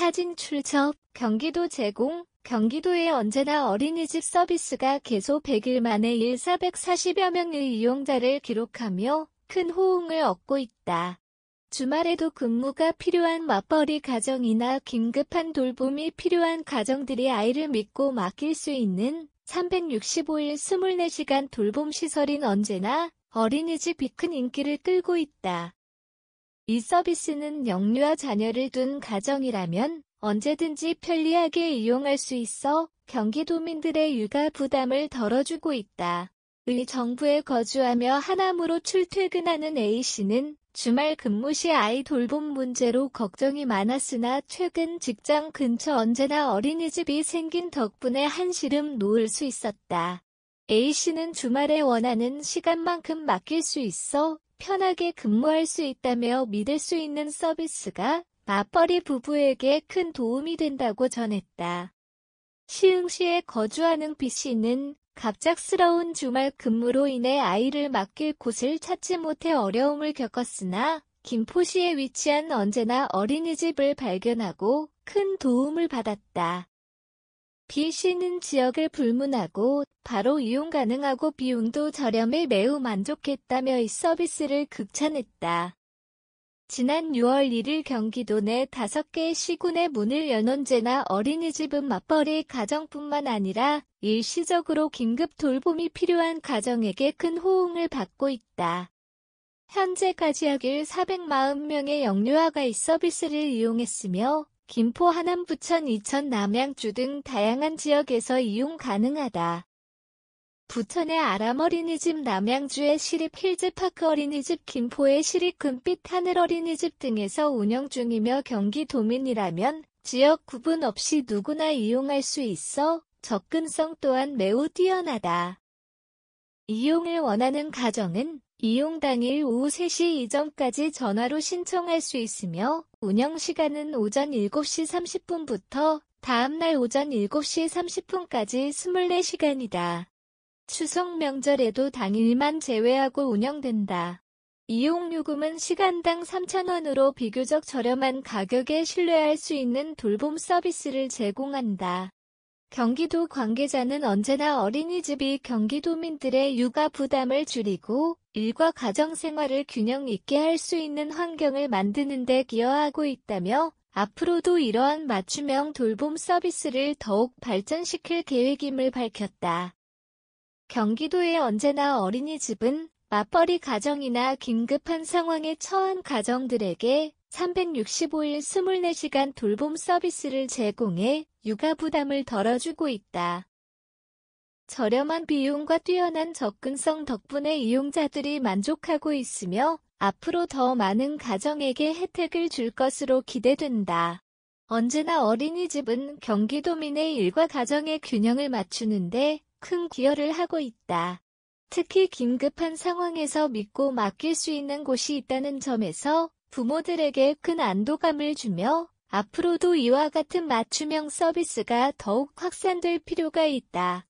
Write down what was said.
사진 출처 경기도 제공 경기도에 언제나 어린이집 서비스가 계속 100일 만에 1440여 명의 이용자를 기록하며 큰 호응을 얻고 있다. 주말에도 근무가 필요한 맞벌이 가정이나 긴급한 돌봄이 필요한 가정들이 아이를 믿고 맡길 수 있는 365일 24시간 돌봄 시설인 언제나 어린이집 이큰 인기를 끌고 있다. 이 서비스는 영유아 자녀를 둔 가정이라면 언제든지 편리하게 이용할 수 있어 경기도민들의 육아 부담을 덜어주고 있다. 의 정부에 거주하며 하남으로 출퇴근하는 A씨는 주말 근무 시 아이 돌봄 문제로 걱정이 많았으나 최근 직장 근처 언제나 어린이집이 생긴 덕분에 한시름 놓을 수 있었다. A씨는 주말에 원하는 시간만큼 맡길 수 있어 편하게 근무할 수 있다며 믿을 수 있는 서비스가 맞벌이 부부에게 큰 도움이 된다고 전했다. 시흥시에 거주하는 B씨는 갑작스러운 주말 근무로 인해 아이를 맡길 곳을 찾지 못해 어려움을 겪었으나 김포시에 위치한 언제나 어린이집을 발견하고 큰 도움을 받았다. b 씨는 지역을 불문하고 바로 이용 가능하고 비용도 저렴해 매우 만족했다며 이 서비스를 극찬했다. 지난 6월 1일 경기도 내 5개 시군의 문을 연 언제나 어린이집은 맞벌이 가정뿐만 아니라 일시적으로 긴급 돌봄이 필요한 가정에게 큰 호응을 받고 있다. 현재까지 약일 4 0 0만명의 영유아가 이 서비스를 이용했으며 김포 하남 부천 이천 남양주 등 다양한 지역에서 이용 가능하다. 부천의 아람 어린이집 남양주의 시립 힐즈파크 어린이집 김포의 시립 금빛 하늘 어린이집 등에서 운영 중이며 경기도민이라면 지역 구분 없이 누구나 이용할 수 있어 접근성 또한 매우 뛰어나다. 이용을 원하는 가정은 이용 당일 오후 3시 이전까지 전화로 신청할 수 있으며 운영시간은 오전 7시 30분부터 다음날 오전 7시 30분까지 24시간이다. 추석 명절에도 당일만 제외하고 운영된다. 이용요금은 시간당 3,000원으로 비교적 저렴한 가격에 신뢰할 수 있는 돌봄 서비스를 제공한다. 경기도 관계자는 언제나 어린이집이 경기도민들의 육아 부담을 줄이고 일과 가정생활을 균형 있게 할 수 있는 환경을 만드는 데 기여하고 있다며 앞으로도 이러한 맞춤형 돌봄 서비스를 더욱 발전시킬 계획임을 밝혔다. 경기도의 언제나 어린이집은 맞벌이 가정이나 긴급한 상황에 처한 가정들에게 365일 24시간 돌봄 서비스를 제공해 육아 부담을 덜어주고 있다. 저렴한 비용과 뛰어난 접근성 덕분에 이용자들이 만족하고 있으며 앞으로 더 많은 가정에게 혜택을 줄 것으로 기대된다. 언제나 어린이집은 경기도민의 일과 가정의 균형을 맞추는데 큰 기여를 하고 있다. 특히 긴급한 상황에서 믿고 맡길 수 있는 곳이 있다는 점에서 부모들에게 큰 안도감을 주며 앞으로도 이와 같은 맞춤형 서비스가 더욱 확산될 필요가 있다.